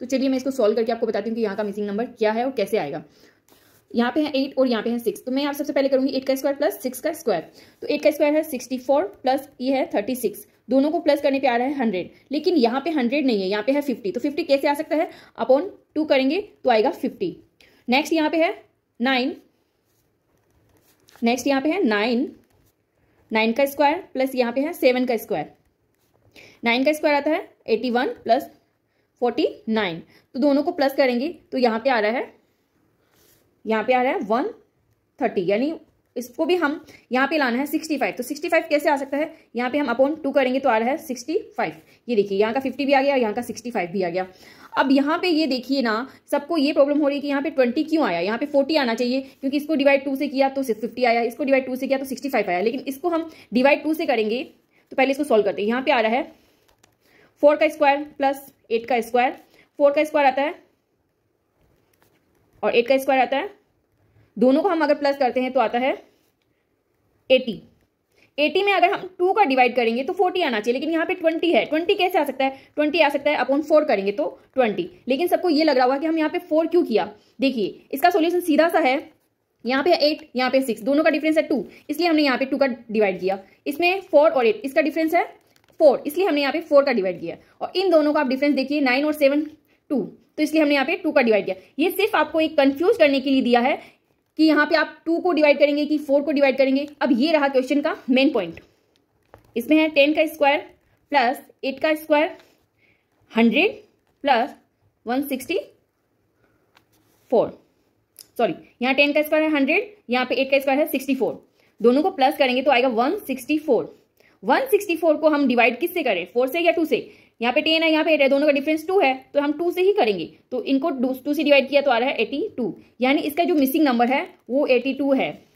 तो चलिए मैं इसको सॉल्व करके आपको बताती हूँ कि यहाँ का मिसिंग नंबर क्या है और कैसे आएगा यहाँ पे है एट और यहाँ पे है सिक्स तो मैं आप सबसे पहले करूँगी एट का स्क्वायर प्लस सिक्स का स्क्वायर तो एट का स्क्वायर है सिक्सटी फोर प्लस ये है थर्टी सिक्स दोनों को प्लस करने पे आ रहा है हंड्रेड लेकिन यहाँ पे हंड्रेड नहीं है यहाँ पे है फिफ्टी तो फिफ्टी कैसे आ सकता है अपॉन टू करेंगे तो आएगा फिफ्टी नेक्स्ट यहाँ पे है नाइन नेक्स्ट यहाँ पे है नाइन नाइन का स्क्वायर प्लस यहाँ पे है सेवन का स्क्वायर नाइन का स्क्वायर आता है eighty one plus forty nine तो दोनों को प्लस करेंगे तो यहाँ पे आ रहा है यहाँ पे आ रहा है वन थर्टी यानी इसको भी हम यहाँ पे लाना है सिक्सटी फाइव तो सिक्सटी फाइव कैसे आ सकता है यहाँ पे हम अपॉन टू करेंगे तो आ रहा है सिक्सटी फाइव ये देखिए यहाँ का फिफ्टी भी आ गया यहाँ का सिक्सटी फाइव भी आ गया अब यहाँ पे ये देखिए ना सबको ये प्रॉब्लम हो रही है कि यहाँ पे ट्वेंटी क्यों आया यहाँ पे फोर्टी आना चाहिए क्योंकि इसको डिवाइड टू से किया तो सिर्फ फिफ्टी आया इसको डिवाइड टू से किया तो सिक्सटी फाइव आया लेकिन इसको हम डिवाइड टू से करेंगे तो पहले इसको सॉल्व करते हैं यहाँ पे आ रहा है फोर का स्क्वायर प्लस एट का स्क्वायर फोर का स्क्वायर आता है और एट का स्क्वायर आता है दोनों को हम अगर प्लस करते हैं तो आता है एटी एटी में अगर हम टू का डिवाइड करेंगे तो फोर्टी आना चाहिए लेकिन यहाँ पे ट्वेंटी है ट्वेंटी कैसे आ सकता है ट्वेंटी आ सकता है अपॉन फोर करेंगे तो ट्वेंटी लेकिन सबको ये लग रहा होगा कि हम यहाँ पे फोर क्यों किया देखिए इसका सोल्यूशन सीधा सा है यहाँ पे एट यहाँ पे सिक्स दोनों का डिफरेंस है टू इसलिए हमने यहाँ पे टू का डिवाइड किया इसमें फोर और एट इसका डिफरेंस है फोर इसलिए हमने यहाँ पे फोर का डिवाइड किया और इन दोनों का आप डिफरेंस देखिए नाइन और सेवन टू तो इसलिए हमने यहाँ पे टू का डिवाइड किया ये सिर्फ आपको एक कंफ्यूज करने के लिए दिया है कि यहाँ पे आप टू को डिवाइड करेंगे कि फोर को डिवाइड करेंगे अब ये रहा क्वेश्चन का मेन पॉइंट इसमें है टेन का स्क्वायर प्लस एट का square hundred plus one sixty four sorry यहाँ टेन का स्क्वायर है हंड्रेड यहाँ पे एट का स्क्वायर है सिक्सटी फोर दोनों को प्लस करेंगे तो आएगा वन सिक्सटी फोर 164 को हम डिवाइड किससे करें फोर से या टू से यहाँ पे टेन है यहाँ पे एट है दोनों का डिफरेंस टू है तो हम टू से ही करेंगे तो इनको टू से डिवाइड किया तो आ रहा है एटी टू यानी इसका जो मिसिंग नंबर है वो एटी टू है